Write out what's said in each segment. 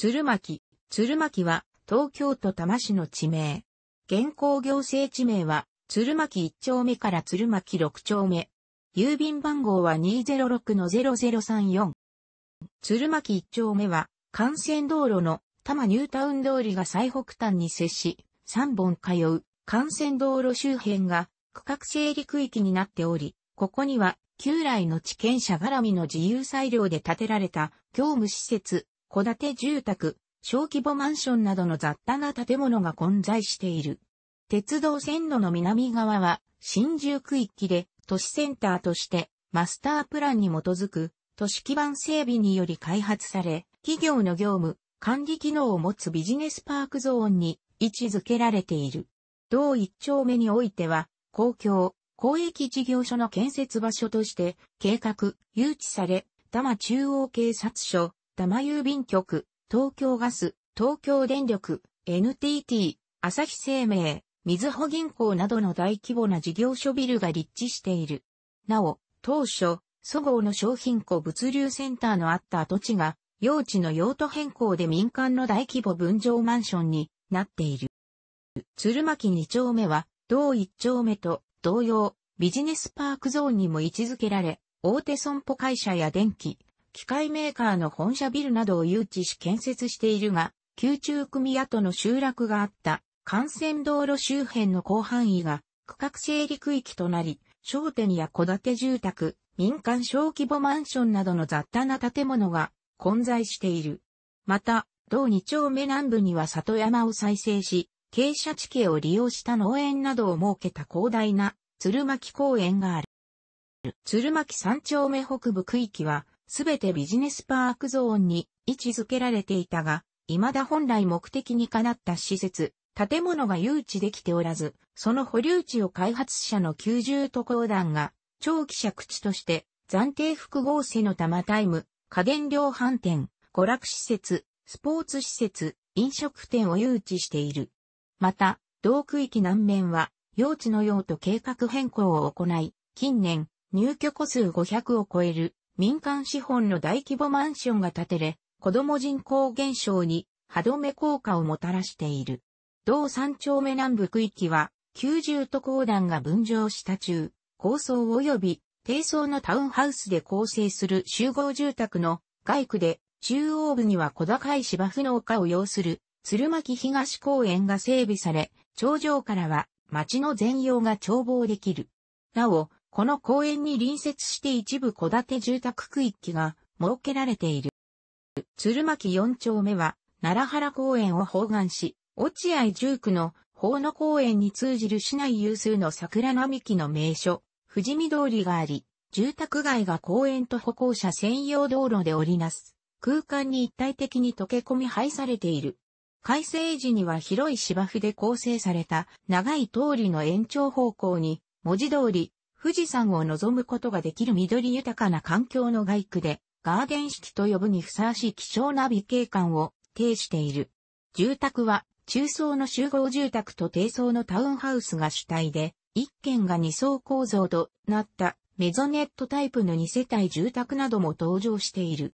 鶴巻、鶴巻は東京都多摩市の地名。現行行政地名は鶴巻1丁目から鶴巻6丁目。郵便番号は206-0034。鶴巻1丁目は幹線道路の多摩ニュータウン通りが最北端に接し、3本通う幹線道路周辺が区画整理区域になっており、ここには旧来の地権者絡みの自由裁量で建てられた業務施設、戸建て住宅、小規模マンションなどの雑多な建物が混在している。鉄道線路の南側は新宿区域で都市センターとしてマスタープランに基づく都市基盤整備により開発され、企業の業務、管理機能を持つビジネスパークゾーンに位置づけられている。同一丁目においては、公共、公益事業所の建設場所として、計画、誘致され、多摩中央警察署、玉郵便局、東京ガス、東京電力、NTT、朝日生命、みずほ銀行などの大規模な事業所ビルが立地している。なお、当初、祖ごの商品庫物流センターのあった跡地が、用地の用途変更で民間の大規模分譲マンションになっている。鶴巻2丁目は、同1丁目と同様、ビジネスパークゾーンにも位置づけられ、大手損保会社や電気、機械メーカーの本社ビルなどを誘致し建設しているが、宮中組跡の集落があった幹線道路周辺の広範囲が区画整理区域となり、商店や戸建て住宅、民間小規模マンションなどの雑多な建物が混在している。また、同2丁目南部には里山を再生し、傾斜地形を利用した農園などを設けた広大な鶴巻公園がある。鶴巻3丁目北部区域はすべてビジネスパークゾーンに位置づけられていたが、未だ本来目的にかなった施設、建物が誘致できておらず、その保留地を開発者の90都公団が、長期借地として、暫定複合施の玉タイム、家電量販店、娯楽施設、スポーツ施設、飲食店を誘致している。また、同区域南面は、用地の用途計画変更を行い、近年、入居個数500を超える民間資本の大規模マンションが建てれ、子供人口減少に歯止め効果をもたらしている。同三丁目南部区域は、90都公団が分譲した中、高層及び低層のタウンハウスで構成する集合住宅の外区で、中央部には小高い芝生の丘を要する鶴巻東公園が整備され、頂上からは街の全容が眺望できる。なお、この公園に隣接して一部戸建て住宅区域が設けられている。鶴巻4丁目は、奈良原公園を包含し、落合19区の法野公園に通じる市内有数の桜並木の名所、富士見通りがあり、住宅街が公園と歩行者専用道路で織りなす。空間に一体的に溶け込み配されている。改正時には広い芝生で構成された長い通りの延長方向に文字通り富士山を望むことができる緑豊かな環境の外区で、ガーデン式と呼ぶにふさわしい希少な美景観を呈している。住宅は、中層の集合住宅と低層のタウンハウスが主体で、1軒が2層構造となったメゾネットタイプの2世帯住宅なども登場している。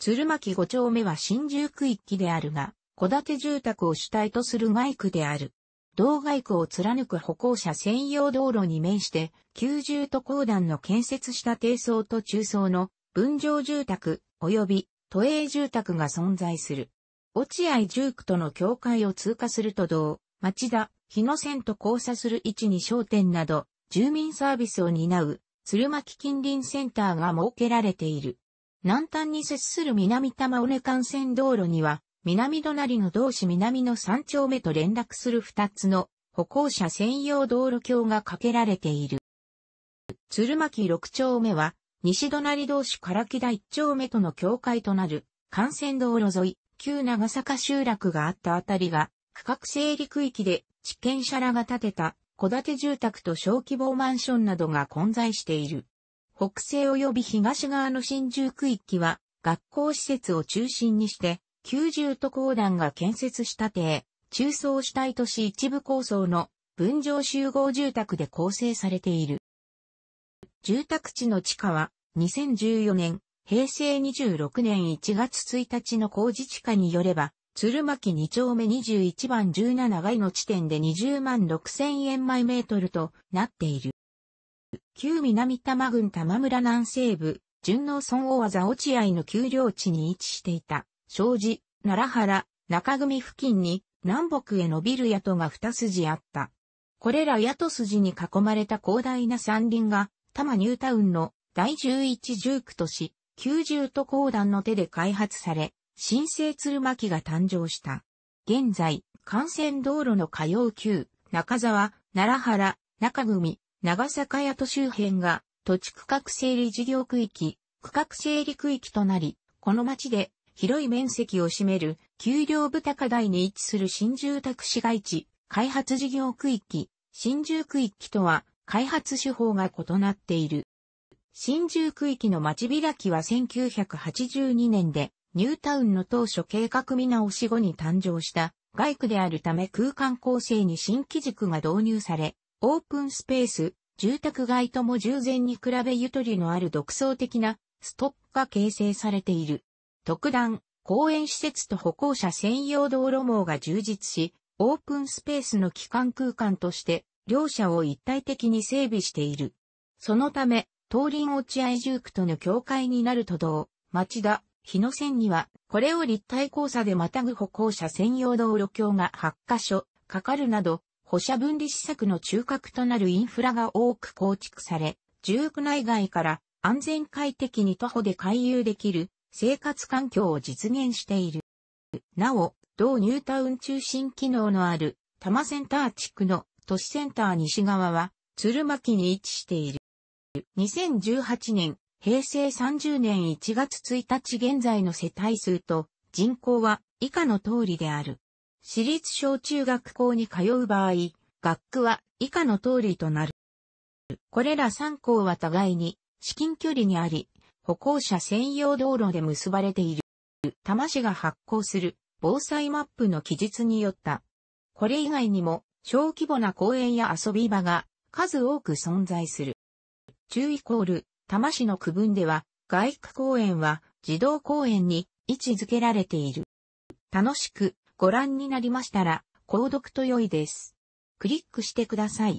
鶴巻5丁目は新宿区域であるが、戸建て住宅を主体とする外区である。道外区を貫く歩行者専用道路に面して、九0都公団の建設した低層と中層の分譲住宅及び都営住宅が存在する。落合住区との境界を通過すると道、町田、日野線と交差する位置に商店など、住民サービスを担う、鶴巻近隣センターが設けられている。南端に接する南玉尾根幹線道路には、南隣の同市南の3丁目と連絡する2つの歩行者専用道路橋が架けられている。鶴巻6丁目は、西隣同市唐木田1丁目との境界となる、幹線道路沿い、旧長坂集落があったあたりが、区画整理区域で、地権者らが建てた、戸建て住宅と小規模マンションなどが混在している。北西及び東側の新住区域は、学校施設を中心にして、九十都公団が建設した邸、中層主体都市一部構想の分譲集合住宅で構成されている。住宅地の地下は2014年、平成26年1月1日の工事地下によれば、鶴巻2丁目21番17街の地点で20万6千円毎メートルとなっている。旧南多摩郡多摩村南西部、順納村大技落合の丘陵地に位置していた障子、奈良原、中組付近に南北へ伸びる宿が二筋あった。これら宿筋に囲まれた広大な山林が、多摩ニュータウンの第十一十九都市、九十都公団の手で開発され、新生鶴巻が誕生した。現在、幹線道路の火曜旧、中沢、奈良原、中組、長坂屋と周辺が土地区画整理事業区域、区画整理区域となり、この町で広い面積を占める、丘陵部高台に位置する新住宅市街地、開発事業区域、新住区域とは、開発手法が異なっている。新住区域の町開きは1982年で、ニュータウンの当初計画見直し後に誕生した外区であるため空間構成に新機軸が導入され、オープンスペース、住宅街とも従前に比べゆとりのある独創的なストップが形成されている。特段、公園施設と歩行者専用道路網が充実し、オープンスペースの機関空間として、両者を一体的に整備している。そのため、東林落合住区との境界になる都道、町田、日野線には、これを立体交差でまたぐ歩行者専用道路橋が8カ所、かかるなど、歩車分離施策の中核となるインフラが多く構築され、住区内外から安全快適に徒歩で回遊できる生活環境を実現している。なお、同ニュータウン中心機能のある多摩センター地区の都市センター西側は鶴巻に位置している。2018年、平成30年1月1日現在の世帯数と人口は以下の通りである。私立小中学校に通う場合、学区は以下の通りとなる。これら3校は互いに至近距離にあり、歩行者専用道路で結ばれている。多摩市が発行する防災マップの記述によった。これ以外にも小規模な公園や遊び場が数多く存在する。注意コール、多摩市の区分では外区公園は児童公園に位置づけられている。楽しくご覧になりましたら、購読と良いです。クリックしてください。